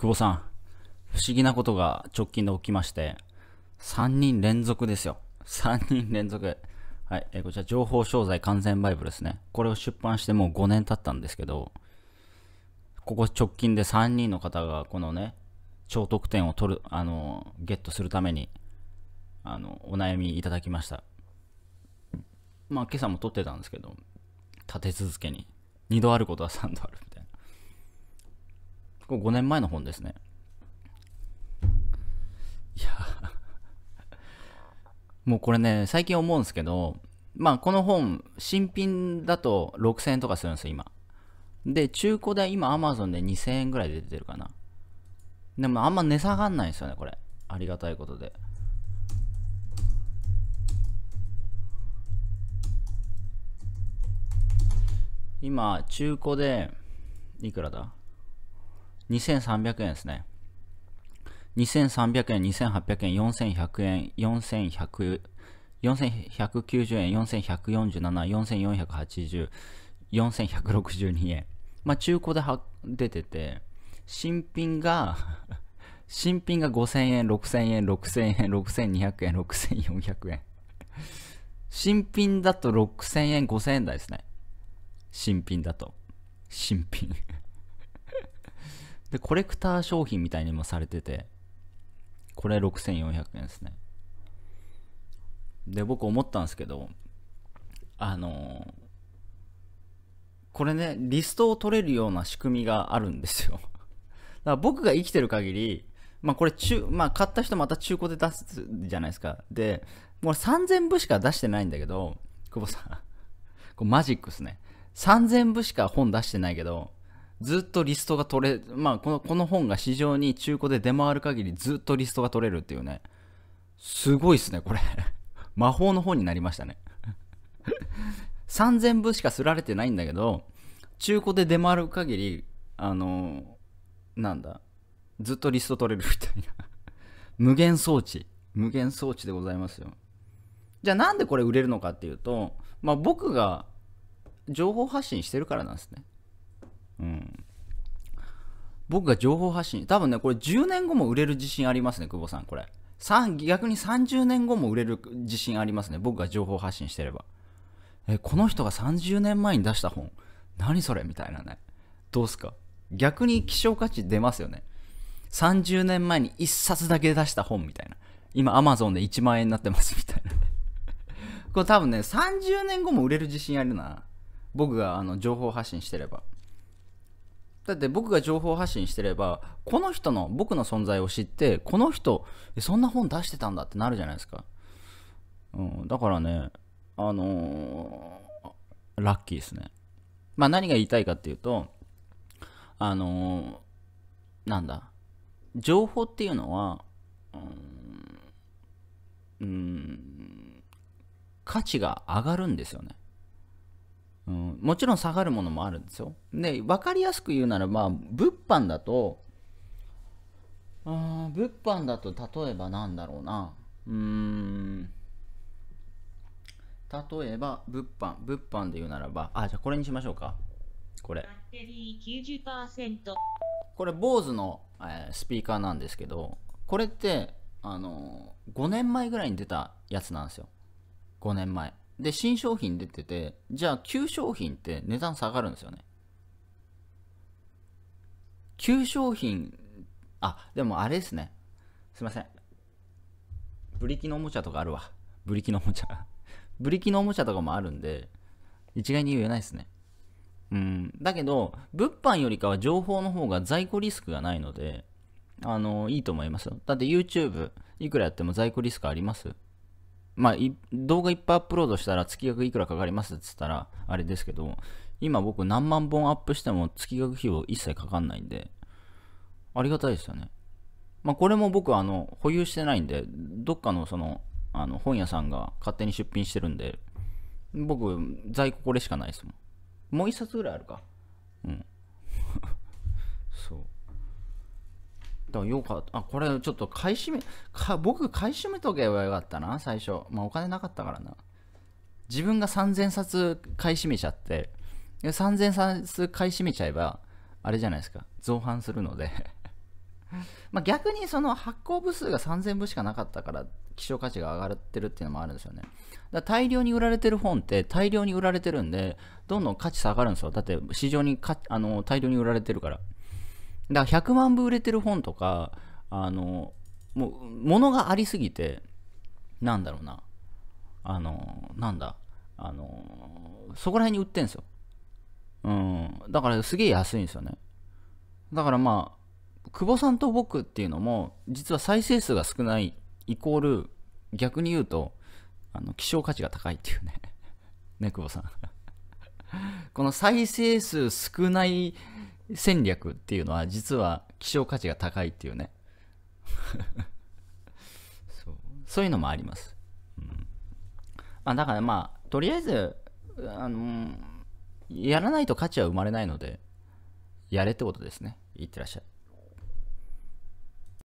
久保さん、不思議なことが直近で起きまして、3人連続ですよ。3人連続。はい、えこちら、情報商材完全バイブルですね。これを出版してもう5年経ったんですけど、ここ直近で3人の方が、このね、超得点を取る、あの、ゲットするために、あの、お悩みいただきました。まあ、今朝も撮ってたんですけど、立て続けに。2度あることは3度ある。これ5年前の本ですね。いやもうこれね、最近思うんですけど、まあこの本、新品だと6000円とかするんですよ、今。で、中古で今アマゾンで2000円ぐらいで出てるかな。でもあんま値下がんないんですよね、これ。ありがたいことで。今、中古で、いくらだ2300円ですね。2300円、2800円、4100円、4 1 9 0円、4147、4480、4162円。中古で出てて、新品が新品が5000円、6000円、6000円、6200円、6400円。新品だと6000円、5000円台ですね。新品だと。新品で、コレクター商品みたいにもされてて、これ6400円ですね。で、僕思ったんですけど、あのー、これね、リストを取れるような仕組みがあるんですよ。だから僕が生きてる限り、まあこれ中、まあ買った人また中古で出すじゃないですか。で、もう3000部しか出してないんだけど、久保さん、こマジックっすね。3000部しか本出してないけど、ずっとリストが取れ、まあ、この、この本が市場に中古で出回る限りずっとリストが取れるっていうね。すごいっすね、これ 魔法の本になりましたね3000 部しかすられてないんだけど、中古で出回る限り、あのなんだ、ずっとリスト取れるみたいな 無限装置。無限装置でございますよ。じゃあなんでこれ売れるのかっていうと、まあ僕が情報発信してるからなんですね。うん。僕が情報発信、多分ね、これ10年後も売れる自信ありますね、久保さん、これ。逆に30年後も売れる自信ありますね、僕が情報発信してれば。え、この人が30年前に出した本、何それみたいなね。どうすか逆に希少価値出ますよね。30年前に1冊だけ出した本みたいな。今、アマゾンで1万円になってますみたいな。これ多分ね、30年後も売れる自信あるな。僕があの情報発信してれば。だって僕が情報発信してればこの人の僕の存在を知ってこの人そんな本出してたんだってなるじゃないですか、うん、だからねあのー、ラッキーですねまあ何が言いたいかっていうとあのー、なんだ情報っていうのはうん、うん、価値が上がるんですよねうん、もちろん下がるものもあるんですよ。で、分かりやすく言うならば、物販だと、あ物販だと例えばなんだろうな。うーん。例えば、物販。物販で言うならば、あ、じゃあこれにしましょうか。これ。バッテリー90%。これ、BOSE の、えー、スピーカーなんですけど、これって、あのー、5年前ぐらいに出たやつなんですよ。5年前。で、新商品出てて、じゃあ旧商品って値段下がるんですよね。旧商品、あ、でもあれですね。すいません。ブリキのおもちゃとかあるわ。ブリキのおもちゃ。ブリキのおもちゃとかもあるんで、一概に言えないですね。うん。だけど、物販よりかは情報の方が在庫リスクがないので、あの、いいと思いますよ。だって YouTube、いくらやっても在庫リスクありますまあ、動画いっぱいアップロードしたら月額いくらかかりますって言ったら、あれですけど、今僕何万本アップしても月額費用一切かかんないんで、ありがたいですよね。まあ、これも僕あの、保有してないんで、どっかのその、あの本屋さんが勝手に出品してるんで、僕、在庫これしかないですもん。もう一冊ぐらいあるか。うん。だからよかった。あ、これちょっと買い占め、か僕買い占めとけばよかったな、最初。まあお金なかったからな。自分が3000冊買い占めちゃって、3000冊買い占めちゃえば、あれじゃないですか、造反するので ま逆にその発行部数が3000部しかなかったから希少価値が上がってるっていうのもあるんですよね。だ大量に売られてる本って大量に売られてるんで、どんどん価値下がるんですよ。だって市場にかあの大量に売られてるから。だから100万部売れてる本とか、あの、もう、物がありすぎて、なんだろうな、あの、なんだ、あの、そこら辺に売ってんすよ。うん。だからすげえ安いんですよね。だからまあ、久保さんと僕っていうのも、実は再生数が少ないイコール、逆に言うと、あの、希少価値が高いっていうね。ね、久保さん。この再生数少ない戦略っていうのは実は希少価値が高いっていうね そうそういうのもあります、うんまあ、だからまあとりあえずあのやらないと価値は生まれないのでやれってことですねいってらっしゃい